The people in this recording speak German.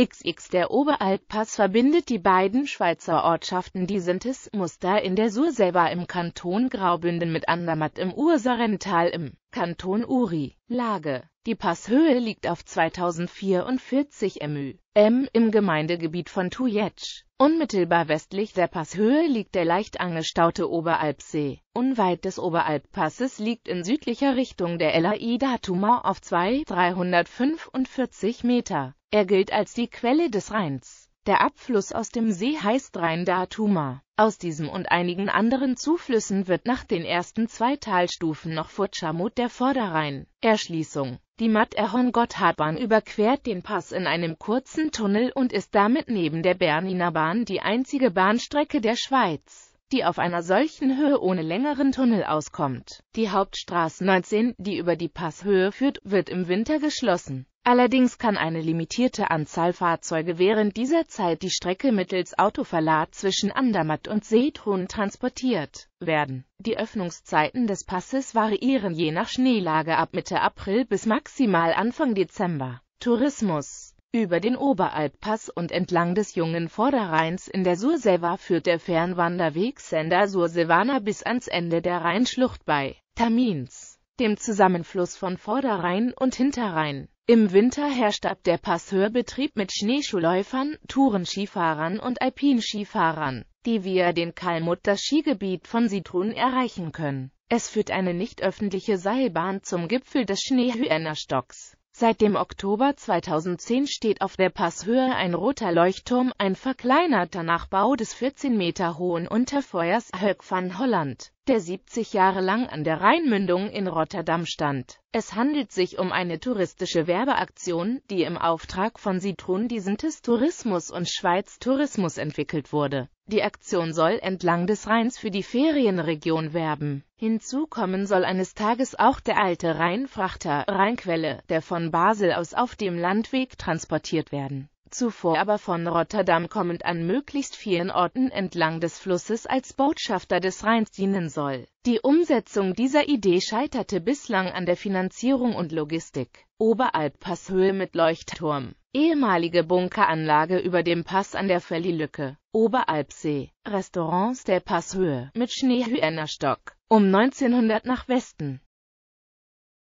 XX Der Oberalppass verbindet die beiden Schweizer Ortschaften Die Disentis Muster in der Sur selber im Kanton Graubünden mit Andermatt im Ursarental im Kanton Uri. Lage Die Passhöhe liegt auf 2044 mü. m im Gemeindegebiet von Tujetsch. Unmittelbar westlich der Passhöhe liegt der leicht angestaute Oberalpsee. Unweit des Oberalppasses liegt in südlicher Richtung der LAI ida auf 2,345 Meter. Er gilt als die Quelle des Rheins. Der Abfluss aus dem See heißt Rhein-Datuma. Aus diesem und einigen anderen Zuflüssen wird nach den ersten zwei Talstufen noch Futschamut der Vorderrhein-Erschließung. Die Matterhorn-Gotthardbahn überquert den Pass in einem kurzen Tunnel und ist damit neben der Berniner Bahn die einzige Bahnstrecke der Schweiz die auf einer solchen Höhe ohne längeren Tunnel auskommt. Die Hauptstraße 19, die über die Passhöhe führt, wird im Winter geschlossen. Allerdings kann eine limitierte Anzahl Fahrzeuge während dieser Zeit die Strecke mittels Autoverlad zwischen Andermatt und Seetrun transportiert werden. Die Öffnungszeiten des Passes variieren je nach Schneelage ab Mitte April bis maximal Anfang Dezember. Tourismus über den Oberalppass und entlang des jungen Vorderrheins in der Surselva führt der Fernwanderweg Sender Sursilvana bis ans Ende der Rheinschlucht bei Tamins, dem Zusammenfluss von Vorderrhein und Hinterrhein. Im Winter herrscht ab der Pass mit Schneeschuhläufern, Tourenskifahrern und Alpinskifahrern, die via den Kalmut das Skigebiet von Sitrun erreichen können. Es führt eine nicht öffentliche Seilbahn zum Gipfel des Schneehüennerstocks. Seit dem Oktober 2010 steht auf der Passhöhe ein roter Leuchtturm, ein verkleinerter Nachbau des 14 Meter hohen Unterfeuers Höck van Holland der 70 Jahre lang an der Rheinmündung in Rotterdam stand. Es handelt sich um eine touristische Werbeaktion, die im Auftrag von Citroen Disentis Tourismus und Schweiz Tourismus entwickelt wurde. Die Aktion soll entlang des Rheins für die Ferienregion werben. Hinzu kommen soll eines Tages auch der alte Rheinfrachter Rheinquelle, der von Basel aus auf dem Landweg transportiert werden zuvor aber von Rotterdam kommend an möglichst vielen Orten entlang des Flusses als Botschafter des Rheins dienen soll. Die Umsetzung dieser Idee scheiterte bislang an der Finanzierung und Logistik. Oberalp-Passhöhe mit Leuchtturm, ehemalige Bunkeranlage über dem Pass an der Fellilücke, Oberalpsee, Restaurants der Passhöhe mit Schneehühnerstock, um 1900 nach Westen,